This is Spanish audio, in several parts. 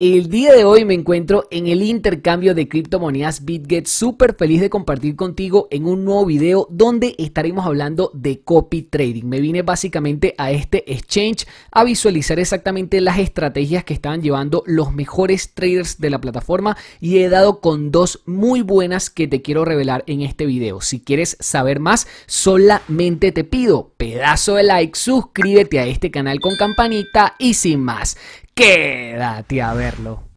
El día de hoy me encuentro en el intercambio de criptomonedas BitGet, súper feliz de compartir contigo en un nuevo video donde estaremos hablando de copy trading. Me vine básicamente a este exchange a visualizar exactamente las estrategias que estaban llevando los mejores traders de la plataforma y he dado con dos muy buenas que te quiero revelar en este video. Si quieres saber más, solamente te pido pedazo de like, suscríbete a este canal con campanita y sin más. Quédate a verlo.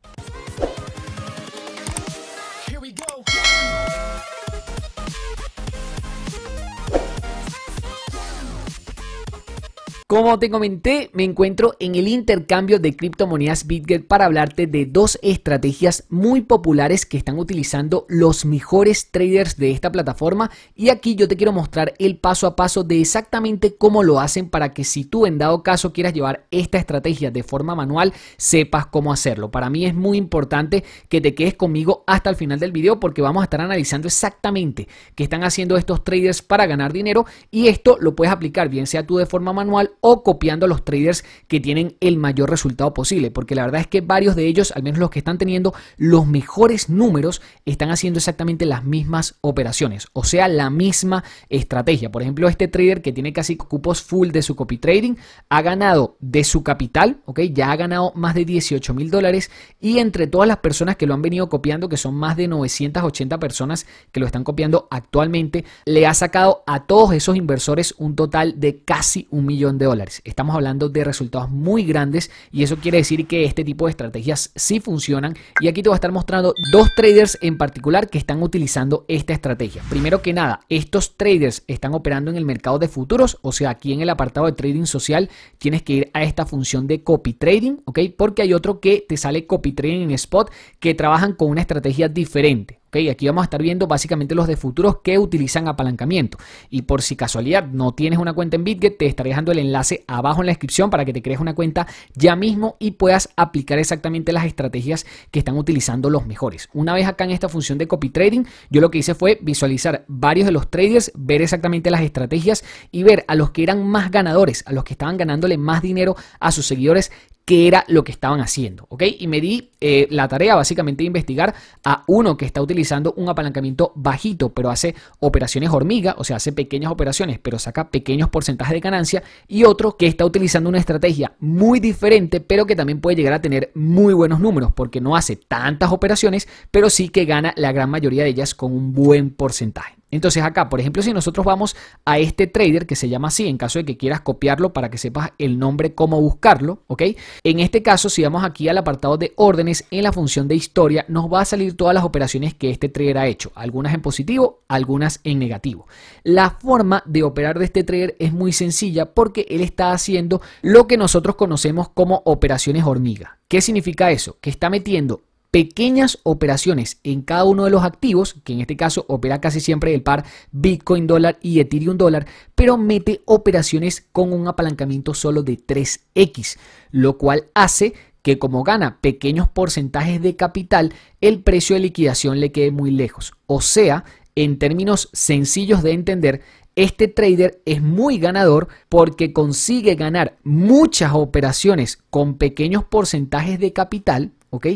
Como te comenté, me encuentro en el intercambio de criptomonedas Bitget para hablarte de dos estrategias muy populares que están utilizando los mejores traders de esta plataforma y aquí yo te quiero mostrar el paso a paso de exactamente cómo lo hacen para que si tú en dado caso quieras llevar esta estrategia de forma manual, sepas cómo hacerlo. Para mí es muy importante que te quedes conmigo hasta el final del video porque vamos a estar analizando exactamente qué están haciendo estos traders para ganar dinero y esto lo puedes aplicar bien sea tú de forma manual o copiando a los traders que tienen el mayor resultado posible. Porque la verdad es que varios de ellos, al menos los que están teniendo los mejores números, están haciendo exactamente las mismas operaciones. O sea, la misma estrategia. Por ejemplo, este trader que tiene casi cupos full de su copy trading ha ganado de su capital, ¿ok? Ya ha ganado más de 18 mil dólares. Y entre todas las personas que lo han venido copiando, que son más de 980 personas que lo están copiando actualmente, le ha sacado a todos esos inversores un total de casi un millón de dólares Estamos hablando de resultados muy grandes y eso quiere decir que este tipo de estrategias sí funcionan. Y aquí te voy a estar mostrando dos traders en particular que están utilizando esta estrategia. Primero que nada, estos traders están operando en el mercado de futuros, o sea, aquí en el apartado de trading social tienes que ir a esta función de copy trading, ¿ok? Porque hay otro que te sale copy trading en spot que trabajan con una estrategia diferente. Ok, Aquí vamos a estar viendo básicamente los de futuros que utilizan apalancamiento. Y por si casualidad no tienes una cuenta en BitGet, te estaré dejando el enlace abajo en la descripción para que te crees una cuenta ya mismo y puedas aplicar exactamente las estrategias que están utilizando los mejores. Una vez acá en esta función de copy trading, yo lo que hice fue visualizar varios de los traders, ver exactamente las estrategias y ver a los que eran más ganadores, a los que estaban ganándole más dinero a sus seguidores, qué era lo que estaban haciendo, ¿ok? Y me di eh, la tarea básicamente de investigar a uno que está utilizando un apalancamiento bajito, pero hace operaciones hormiga, o sea, hace pequeñas operaciones, pero saca pequeños porcentajes de ganancia, y otro que está utilizando una estrategia muy diferente, pero que también puede llegar a tener muy buenos números, porque no hace tantas operaciones, pero sí que gana la gran mayoría de ellas con un buen porcentaje. Entonces acá, por ejemplo, si nosotros vamos a este trader que se llama así, en caso de que quieras copiarlo para que sepas el nombre, cómo buscarlo, ¿ok? En este caso, si vamos aquí al apartado de órdenes, en la función de historia, nos va a salir todas las operaciones que este trader ha hecho, algunas en positivo, algunas en negativo. La forma de operar de este trader es muy sencilla porque él está haciendo lo que nosotros conocemos como operaciones hormiga. ¿Qué significa eso? Que está metiendo pequeñas operaciones en cada uno de los activos, que en este caso opera casi siempre el par Bitcoin dólar y Ethereum dólar, pero mete operaciones con un apalancamiento solo de 3x, lo cual hace que como gana pequeños porcentajes de capital, el precio de liquidación le quede muy lejos. O sea, en términos sencillos de entender, este trader es muy ganador porque consigue ganar muchas operaciones con pequeños porcentajes de capital, ¿ok?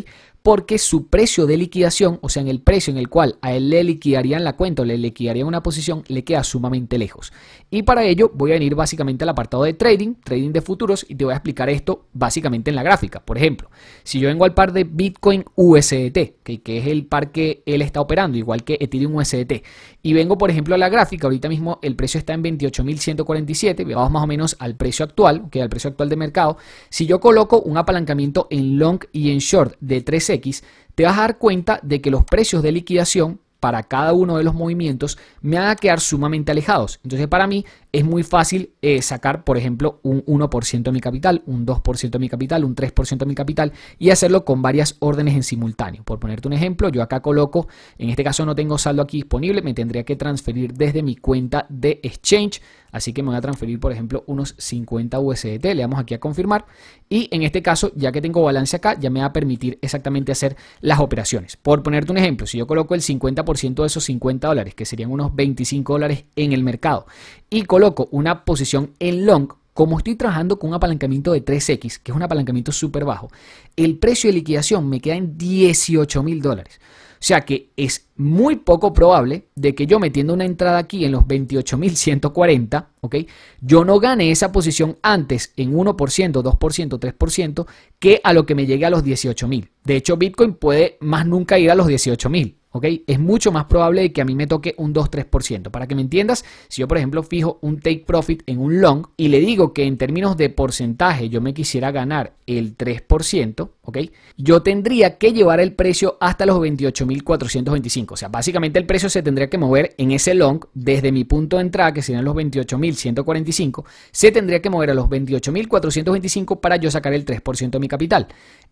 porque su precio de liquidación, o sea, en el precio en el cual a él le liquidarían la cuenta o le liquidarían una posición, le queda sumamente lejos. Y para ello voy a venir básicamente al apartado de trading, trading de futuros, y te voy a explicar esto básicamente en la gráfica. Por ejemplo, si yo vengo al par de Bitcoin USDT, que, es el par que él está operando, igual que Ethereum USDT, y vengo por ejemplo a la gráfica, ahorita mismo el precio está en 28.147, vamos más o menos al precio actual, que es al precio actual de mercado. Si yo coloco un apalancamiento en long y en short de 13 X, te vas a dar cuenta de que los precios de liquidación para cada uno de los movimientos me van a quedar sumamente alejados. Entonces para mí es muy fácil eh, sacar, por ejemplo, un 1% de mi capital, un 2% de mi capital, un 3% de mi capital y hacerlo con varias órdenes en simultáneo. Por ponerte un ejemplo, yo acá coloco, en este caso no tengo saldo aquí disponible, me tendría que transferir desde mi cuenta de exchange, así que me voy a transferir, por ejemplo, unos 50 USDT, le damos aquí a confirmar y en este caso, ya que tengo balance acá, ya me va a permitir exactamente hacer las operaciones. Por ponerte un ejemplo, si yo coloco el 50% de esos 50 dólares, que serían unos 25 dólares en el mercado y coloco una posición en long, como estoy trabajando con un apalancamiento de 3X, que es un apalancamiento súper bajo, el precio de liquidación me queda en 18 mil dólares. O sea que es muy poco probable de que yo metiendo una entrada aquí en los mil 28.140, ¿ok? Yo no gane esa posición antes en 1%, 2%, 3% que a lo que me llegue a los 18.000. De hecho, Bitcoin puede más nunca ir a los 18.000. Es mucho más probable que a mí me toque un 2-3%. Para que me entiendas, si yo por ejemplo fijo un take profit en un long y le digo que en términos de porcentaje yo me quisiera ganar el 3%, ¿ok? Yo tendría que llevar el precio hasta los 28.425. O sea, básicamente el precio se tendría que mover en ese long desde mi punto de entrada, que serían los 28.145, se tendría que mover a los 28.425 para yo sacar el 3% de mi capital.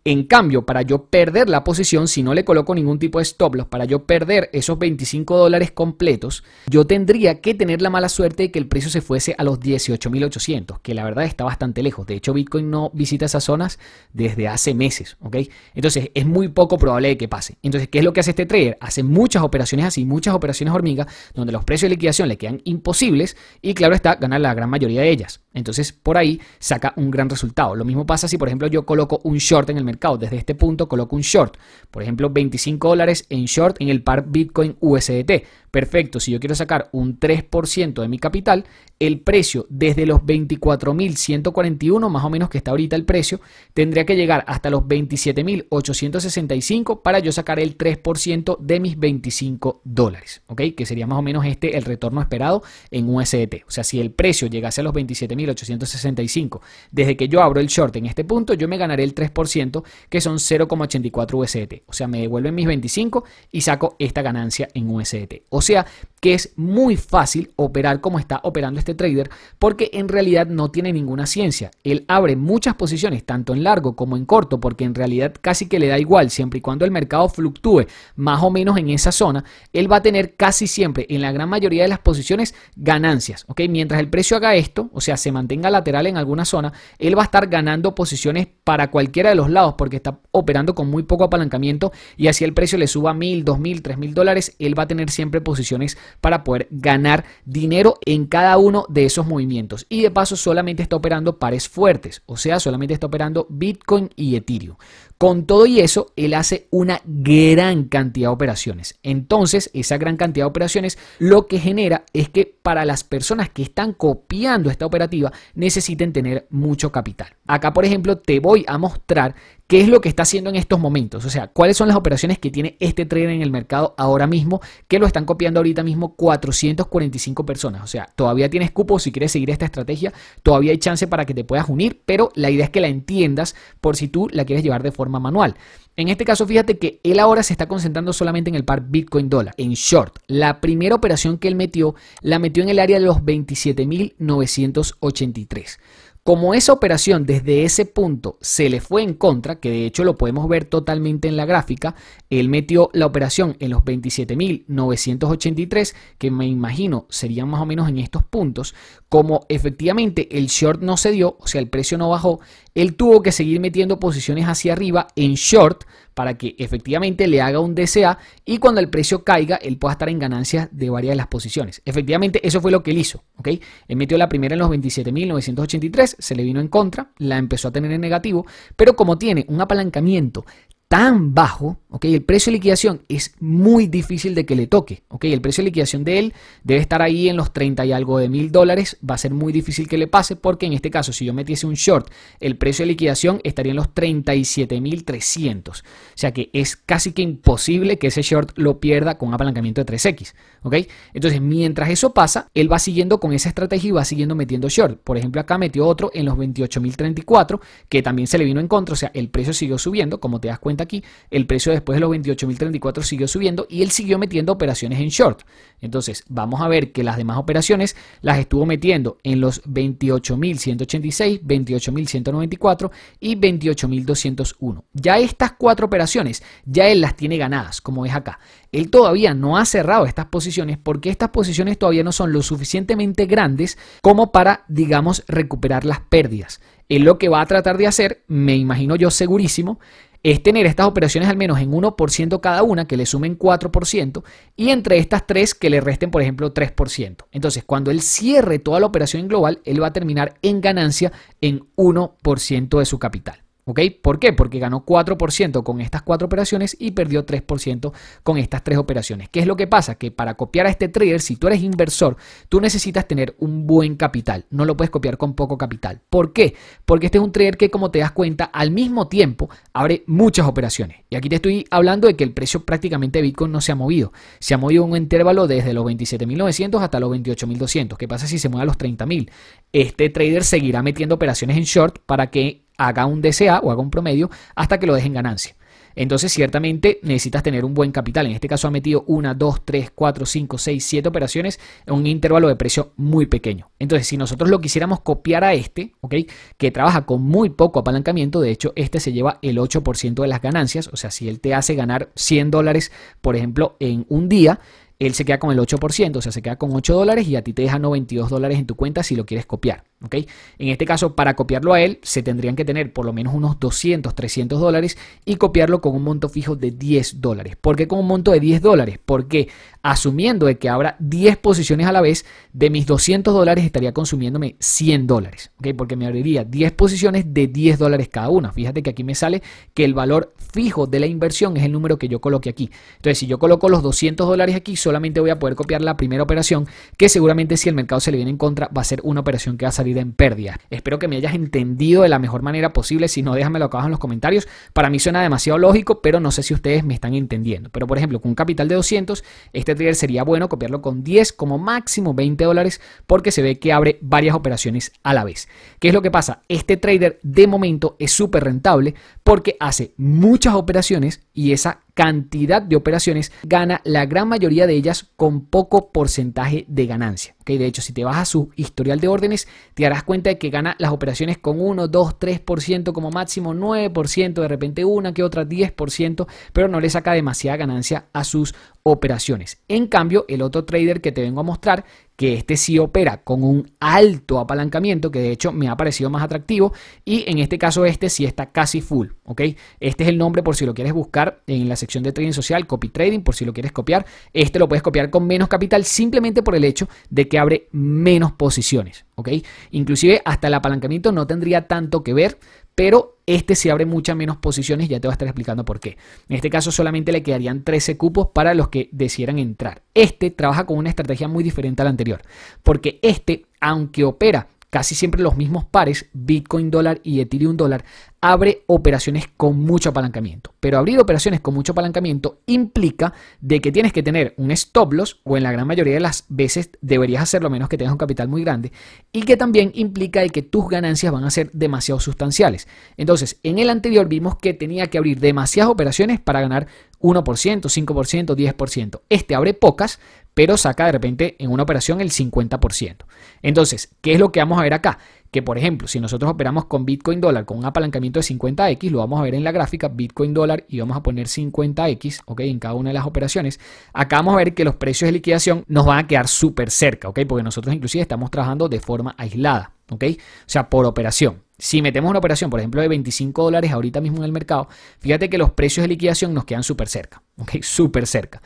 En cambio, para yo perder la posición, si no le coloco ningún tipo de stop loss, para yo perder esos 25 dólares completos, yo tendría que tener la mala suerte de que el precio se fuese a los 18.800, que la verdad está bastante lejos. De hecho, Bitcoin no visita esas zonas desde hace meses, ¿ok? Entonces, es muy poco probable de que pase. Entonces, ¿qué es lo que hace este trader? Hace muchas operaciones así, muchas operaciones hormiga, donde los precios de liquidación le quedan imposibles y, claro está, ganar la gran mayoría de ellas. Entonces, por ahí saca un gran resultado. Lo mismo pasa si, por ejemplo, yo coloco un short en el mercado. Desde este punto coloco un short. Por ejemplo, 25 dólares en short en el par Bitcoin USDT. Perfecto, si yo quiero sacar un 3% de mi capital, el precio desde los 24.141, más o menos que está ahorita el precio, tendría que llegar hasta los 27.865 para yo sacar el 3% de mis 25 dólares, ¿ok? Que sería más o menos este el retorno esperado en USDT. O sea, si el precio llegase a los 27.865, desde que yo abro el short en este punto, yo me ganaré el 3%, que son 0,84 USDT. O sea, me devuelven mis 25 y saco esta ganancia en USDT. O sea que es muy fácil operar como está operando este trader porque en realidad no tiene ninguna ciencia. Él abre muchas posiciones tanto en largo como en corto porque en realidad casi que le da igual siempre y cuando el mercado fluctúe más o menos en esa zona, él va a tener casi siempre en la gran mayoría de las posiciones ganancias. ¿ok? Mientras el precio haga esto, o sea, se mantenga lateral en alguna zona, él va a estar ganando posiciones para cualquiera de los lados porque está operando con muy poco apalancamiento y así el precio le suba mil, mil, tres mil dólares, él va a tener siempre posiciones para poder ganar dinero en cada uno de esos movimientos. Y de paso solamente está operando pares fuertes, o sea, solamente está operando Bitcoin y Ethereum. Con todo y eso, él hace una gran cantidad de operaciones. Entonces, esa gran cantidad de operaciones lo que genera es que para las personas que están copiando esta operativa necesiten tener mucho capital. Acá, por ejemplo, te voy a mostrar qué es lo que está haciendo en estos momentos. O sea, cuáles son las operaciones que tiene este trader en el mercado ahora mismo, que lo están copiando ahorita mismo 445 personas. O sea, todavía tienes cupo si quieres seguir esta estrategia, todavía hay chance para que te puedas unir, pero la idea es que la entiendas por si tú la quieres llevar de forma manual. En este caso, fíjate que él ahora se está concentrando solamente en el par Bitcoin dólar. En short, la primera operación que él metió, la metió en el área de los 27.983. Como esa operación desde ese punto se le fue en contra, que de hecho lo podemos ver totalmente en la gráfica, él metió la operación en los 27.983, que me imagino serían más o menos en estos puntos, como efectivamente el short no se dio, o sea, el precio no bajó, él tuvo que seguir metiendo posiciones hacia arriba en short para que efectivamente le haga un DCA y cuando el precio caiga, él pueda estar en ganancias de varias de las posiciones. Efectivamente, eso fue lo que él hizo. ¿ok? Él metió la primera en los 27.983, se le vino en contra, la empezó a tener en negativo, pero como tiene un apalancamiento tan bajo, ¿ok? El precio de liquidación es muy difícil de que le toque, ¿ok? El precio de liquidación de él debe estar ahí en los 30 y algo de mil dólares, va a ser muy difícil que le pase porque en este caso si yo metiese un short, el precio de liquidación estaría en los 37.300 o sea que es casi que imposible que ese short lo pierda con apalancamiento de 3X, ¿ok? Entonces mientras eso pasa, él va siguiendo con esa estrategia y va siguiendo metiendo short, por ejemplo acá metió otro en los 28.034 que también se le vino en contra, o sea el precio siguió subiendo, como te das cuenta aquí, el precio después de los 28.034 siguió subiendo y él siguió metiendo operaciones en short. Entonces, vamos a ver que las demás operaciones las estuvo metiendo en los 28.186, 28.194 y 28.201. Ya estas cuatro operaciones, ya él las tiene ganadas, como ves acá. Él todavía no ha cerrado estas posiciones porque estas posiciones todavía no son lo suficientemente grandes como para, digamos, recuperar las pérdidas. Es lo que va a tratar de hacer, me imagino yo segurísimo, es tener estas operaciones al menos en 1% cada una, que le sumen 4%, y entre estas tres que le resten, por ejemplo, 3%. Entonces, cuando él cierre toda la operación global, él va a terminar en ganancia en 1% de su capital. ¿Por qué? Porque ganó 4% con estas cuatro operaciones y perdió 3% con estas tres operaciones. ¿Qué es lo que pasa? Que para copiar a este trader, si tú eres inversor, tú necesitas tener un buen capital. No lo puedes copiar con poco capital. ¿Por qué? Porque este es un trader que, como te das cuenta, al mismo tiempo abre muchas operaciones. Y aquí te estoy hablando de que el precio prácticamente de Bitcoin no se ha movido. Se ha movido un intervalo desde los 27.900 hasta los 28.200. ¿Qué pasa si se mueve a los 30.000? Este trader seguirá metiendo operaciones en short para que haga un DCA o haga un promedio hasta que lo dejen ganancia. Entonces, ciertamente necesitas tener un buen capital. En este caso, ha metido una, dos, tres, cuatro, cinco, seis, siete operaciones en un intervalo de precio muy pequeño. Entonces, si nosotros lo quisiéramos copiar a este, ¿ok? Que trabaja con muy poco apalancamiento, de hecho, este se lleva el 8% de las ganancias. O sea, si él te hace ganar 100 dólares, por ejemplo, en un día, él se queda con el 8%, o sea, se queda con 8 dólares y a ti te deja 92 dólares en tu cuenta si lo quieres copiar. ¿ok? En este caso, para copiarlo a él, se tendrían que tener por lo menos unos 200, 300 dólares y copiarlo con un monto fijo de 10 dólares. ¿Por qué con un monto de 10 dólares? Porque asumiendo de que habrá 10 posiciones a la vez, de mis 200 dólares estaría consumiéndome 100 dólares, Porque me abriría 10 posiciones de 10 dólares cada una. Fíjate que aquí me sale que el valor fijo de la inversión es el número que yo coloque aquí. Entonces, si yo coloco los 200 dólares aquí, solo solamente voy a poder copiar la primera operación, que seguramente si el mercado se le viene en contra va a ser una operación que va a salir en pérdida. Espero que me hayas entendido de la mejor manera posible, si no déjamelo acá abajo en los comentarios. Para mí suena demasiado lógico, pero no sé si ustedes me están entendiendo. Pero por ejemplo, con un capital de 200, este trader sería bueno copiarlo con 10 como máximo 20 dólares porque se ve que abre varias operaciones a la vez. ¿Qué es lo que pasa? Este trader de momento es súper rentable porque hace muchas operaciones y esa cantidad de operaciones, gana la gran mayoría de ellas con poco porcentaje de ganancia. De hecho, si te vas a su historial de órdenes, te darás cuenta de que gana las operaciones con 1, 2, 3% como máximo, 9%, de repente una que otra, 10%, pero no le saca demasiada ganancia a sus operaciones. En cambio, el otro trader que te vengo a mostrar, que este sí opera con un alto apalancamiento, que de hecho me ha parecido más atractivo, y en este caso este sí está casi full, ¿ok? Este es el nombre por si lo quieres buscar en la sección de trading social, copy trading, por si lo quieres copiar. Este lo puedes copiar con menos capital simplemente por el hecho de que abre menos posiciones, ¿ok? Inclusive hasta el apalancamiento no tendría tanto que ver, pero este se abre muchas menos posiciones, ya te voy a estar explicando por qué. En este caso solamente le quedarían 13 cupos para los que decidieran entrar. Este trabaja con una estrategia muy diferente a la anterior, porque este, aunque opera casi siempre los mismos pares, Bitcoin dólar y Ethereum dólar, abre operaciones con mucho apalancamiento. Pero abrir operaciones con mucho apalancamiento implica de que tienes que tener un stop loss, o en la gran mayoría de las veces deberías hacerlo menos que tengas un capital muy grande, y que también implica de que tus ganancias van a ser demasiado sustanciales. Entonces, en el anterior vimos que tenía que abrir demasiadas operaciones para ganar 1%, 5%, 10%. Este abre pocas, pero saca de repente en una operación el 50%. Entonces, ¿qué es lo que vamos a ver acá? Que por ejemplo, si nosotros operamos con Bitcoin dólar con un apalancamiento de 50x, lo vamos a ver en la gráfica Bitcoin dólar y vamos a poner 50x, ¿ok? En cada una de las operaciones. Acá vamos a ver que los precios de liquidación nos van a quedar súper cerca, ¿ok? Porque nosotros inclusive estamos trabajando de forma aislada, ¿ok? O sea, por operación. Si metemos una operación, por ejemplo, de 25 dólares ahorita mismo en el mercado, fíjate que los precios de liquidación nos quedan súper cerca, ¿ok? Súper cerca.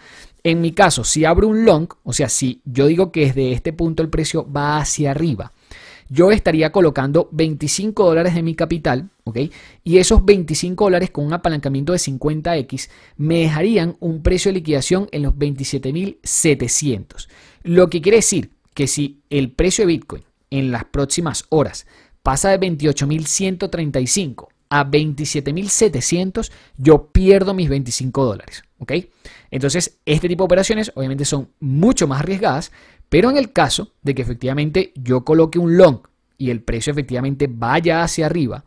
En mi caso, si abro un long, o sea, si yo digo que desde este punto el precio va hacia arriba, yo estaría colocando 25 dólares de mi capital, ¿ok? Y esos 25 dólares con un apalancamiento de 50x me dejarían un precio de liquidación en los 27.700. Lo que quiere decir que si el precio de Bitcoin en las próximas horas pasa de 28.135 a 27.700, yo pierdo mis 25 dólares. ¿ok? Entonces, este tipo de operaciones obviamente son mucho más arriesgadas, pero en el caso de que efectivamente yo coloque un long y el precio efectivamente vaya hacia arriba,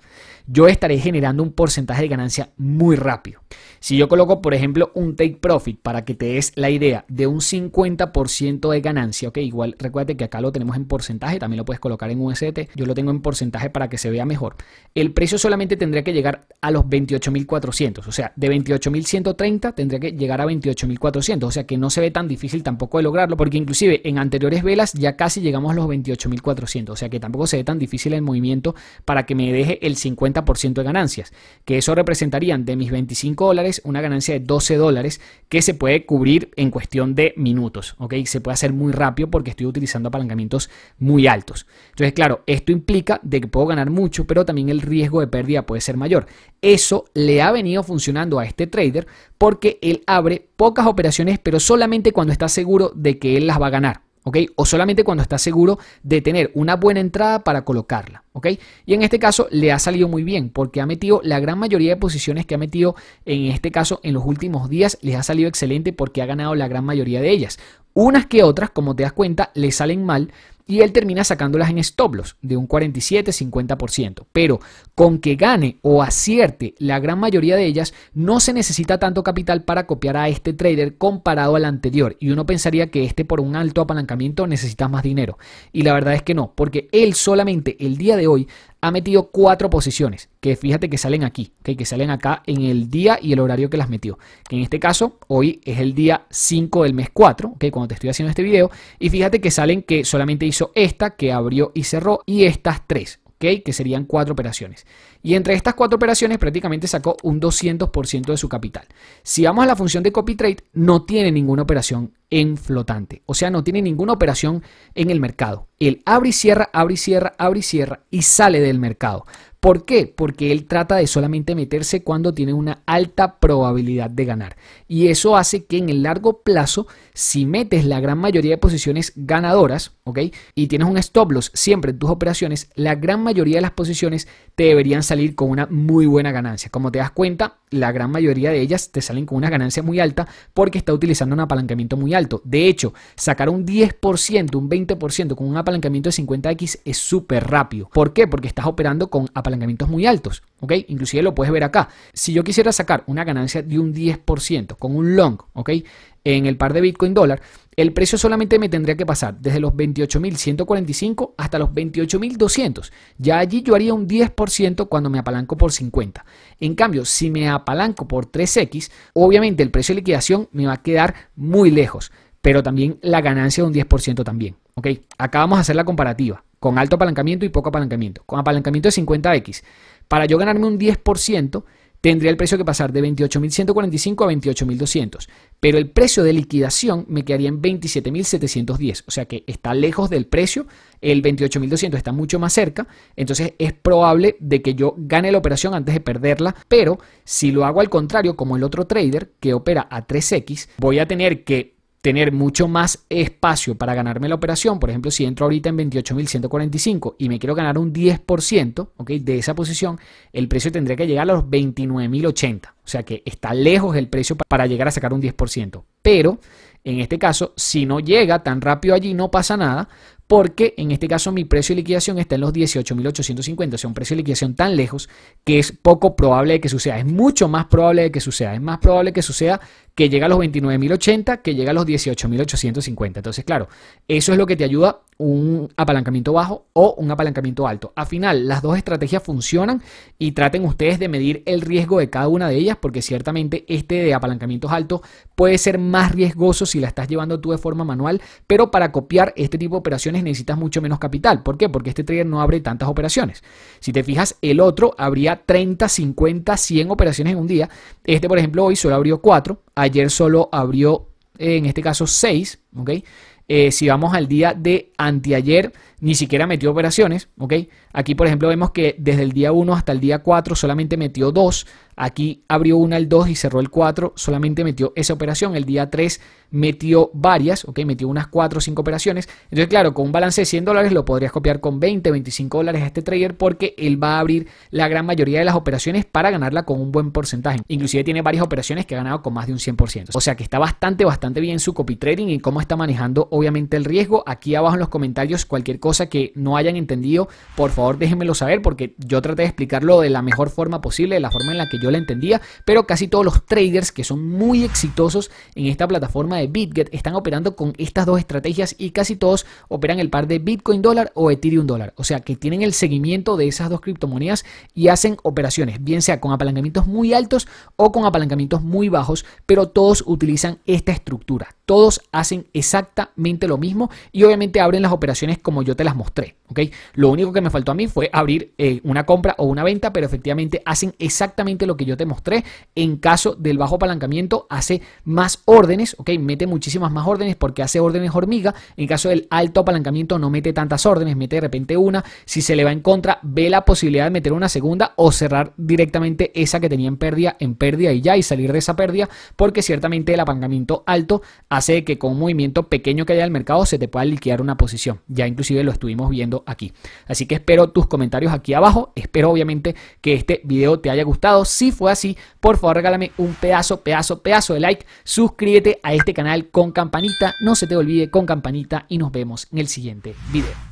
yo estaré generando un porcentaje de ganancia muy rápido. Si yo coloco, por ejemplo, un take profit para que te des la idea de un 50% de ganancia, ok, igual recuérdate que acá lo tenemos en porcentaje, también lo puedes colocar en UST, yo lo tengo en porcentaje para que se vea mejor. El precio solamente tendría que llegar a los 28.400, o sea, de 28.130 tendría que llegar a 28.400, o sea que no se ve tan difícil tampoco de lograrlo, porque inclusive en anteriores velas ya casi llegamos a los 28.400, o sea que tampoco se tan difícil el movimiento para que me deje el 50% de ganancias, que eso representarían de mis 25 dólares una ganancia de 12 dólares que se puede cubrir en cuestión de minutos, ¿ok? Se puede hacer muy rápido porque estoy utilizando apalancamientos muy altos. Entonces, claro, esto implica de que puedo ganar mucho, pero también el riesgo de pérdida puede ser mayor. Eso le ha venido funcionando a este trader porque él abre pocas operaciones, pero solamente cuando está seguro de que él las va a ganar. ¿ok? O solamente cuando está seguro de tener una buena entrada para colocarla, ¿ok? Y en este caso le ha salido muy bien porque ha metido la gran mayoría de posiciones que ha metido en este caso en los últimos días, les ha salido excelente porque ha ganado la gran mayoría de ellas. Unas que otras, como te das cuenta, le salen mal y él termina sacándolas en stop loss de un 47-50%. Pero con que gane o acierte la gran mayoría de ellas, no se necesita tanto capital para copiar a este trader comparado al anterior. Y uno pensaría que este por un alto apalancamiento necesita más dinero. Y la verdad es que no, porque él solamente el día de hoy ha metido cuatro posiciones, que fíjate que salen aquí, que salen acá en el día y el horario que las metió. Que en este caso, hoy es el día 5 del mes 4, que cuando te estoy haciendo este video. Y fíjate que salen que solamente hizo esta, que abrió y cerró, y estas tres que serían cuatro operaciones. Y entre estas cuatro operaciones prácticamente sacó un 200% de su capital. Si vamos a la función de copy trade, no tiene ninguna operación en flotante, o sea, no tiene ninguna operación en el mercado. Él abre y cierra, abre y cierra, abre y cierra y sale del mercado. ¿Por qué? Porque él trata de solamente meterse cuando tiene una alta probabilidad de ganar. Y eso hace que en el largo plazo, si metes la gran mayoría de posiciones ganadoras, y tienes un stop loss siempre en tus operaciones, la gran mayoría de las posiciones te deberían salir con una muy buena ganancia. Como te das cuenta, la gran mayoría de ellas te salen con una ganancia muy alta porque está utilizando un apalancamiento muy alto. De hecho, sacar un 10%, un 20% con un apalancamiento de 50x es súper rápido. ¿Por qué? Porque estás operando con apalancamientos muy altos, ¿ok? Inclusive lo puedes ver acá. Si yo quisiera sacar una ganancia de un 10% con un long, ¿ok? en el par de Bitcoin dólar, el precio solamente me tendría que pasar desde los 28.145 hasta los 28.200. Ya allí yo haría un 10% cuando me apalanco por 50. En cambio, si me apalanco por 3X, obviamente el precio de liquidación me va a quedar muy lejos, pero también la ganancia de un 10% también. ¿ok? Acá vamos a hacer la comparativa con alto apalancamiento y poco apalancamiento. Con apalancamiento de 50X, para yo ganarme un 10%, tendría el precio que pasar de 28.145 a 28.200, pero el precio de liquidación me quedaría en 27.710, o sea que está lejos del precio, el 28.200 está mucho más cerca, entonces es probable de que yo gane la operación antes de perderla, pero si lo hago al contrario, como el otro trader que opera a 3X, voy a tener que tener mucho más espacio para ganarme la operación, por ejemplo, si entro ahorita en 28.145 y me quiero ganar un 10% ¿okay? de esa posición, el precio tendría que llegar a los 29.080. O sea que está lejos el precio para llegar a sacar un 10%. Pero en este caso, si no llega tan rápido allí, no pasa nada, porque en este caso mi precio de liquidación está en los 18.850, o sea, un precio de liquidación tan lejos que es poco probable de que suceda, es mucho más probable de que suceda, es más probable que suceda que llegue a los 29.080 que llegue a los 18.850. Entonces, claro, eso es lo que te ayuda un apalancamiento bajo o un apalancamiento alto. Al final, las dos estrategias funcionan y traten ustedes de medir el riesgo de cada una de ellas porque ciertamente este de apalancamientos altos puede ser más riesgoso si la estás llevando tú de forma manual, pero para copiar este tipo de operaciones necesitas mucho menos capital. ¿Por qué? Porque este trader no abre tantas operaciones. Si te fijas, el otro habría 30, 50, 100 operaciones en un día. Este, por ejemplo, hoy solo abrió 4, ayer solo abrió, eh, en este caso, 6, ¿ok? Eh, si vamos al día de anteayer, ni siquiera metió operaciones, ¿ok? Aquí, por ejemplo, vemos que desde el día 1 hasta el día 4 solamente metió 2, aquí abrió una el 2 y cerró el 4, solamente metió esa operación, el día 3 metió varias, ¿ok? Metió unas 4 o 5 operaciones, entonces claro, con un balance de 100 dólares lo podrías copiar con 20, 25 dólares a este trader porque él va a abrir la gran mayoría de las operaciones para ganarla con un buen porcentaje, inclusive tiene varias operaciones que ha ganado con más de un 100%, o sea que está bastante, bastante bien su copy trading y cómo está manejando obviamente el riesgo, aquí abajo en los comentarios cualquier cosa cosa que no hayan entendido, por favor déjenmelo saber porque yo traté de explicarlo de la mejor forma posible, de la forma en la que yo la entendía, pero casi todos los traders que son muy exitosos en esta plataforma de BitGet están operando con estas dos estrategias y casi todos operan el par de Bitcoin dólar o Ethereum dólar, o sea que tienen el seguimiento de esas dos criptomonedas y hacen operaciones, bien sea con apalancamientos muy altos o con apalancamientos muy bajos, pero todos utilizan esta estructura. Todos hacen exactamente lo mismo y obviamente abren las operaciones como yo te las mostré. ¿ok? Lo único que me faltó a mí fue abrir eh, una compra o una venta, pero efectivamente hacen exactamente lo que yo te mostré. En caso del bajo apalancamiento, hace más órdenes, ¿ok? mete muchísimas más órdenes porque hace órdenes hormiga. En caso del alto apalancamiento, no mete tantas órdenes, mete de repente una. Si se le va en contra, ve la posibilidad de meter una segunda o cerrar directamente esa que tenía en pérdida en pérdida y ya y salir de esa pérdida porque ciertamente el apalancamiento alto hace hace que con un movimiento pequeño que haya en el mercado se te pueda liquidar una posición. Ya inclusive lo estuvimos viendo aquí. Así que espero tus comentarios aquí abajo. Espero obviamente que este video te haya gustado. Si fue así, por favor regálame un pedazo, pedazo, pedazo de like. Suscríbete a este canal con campanita. No se te olvide con campanita y nos vemos en el siguiente video.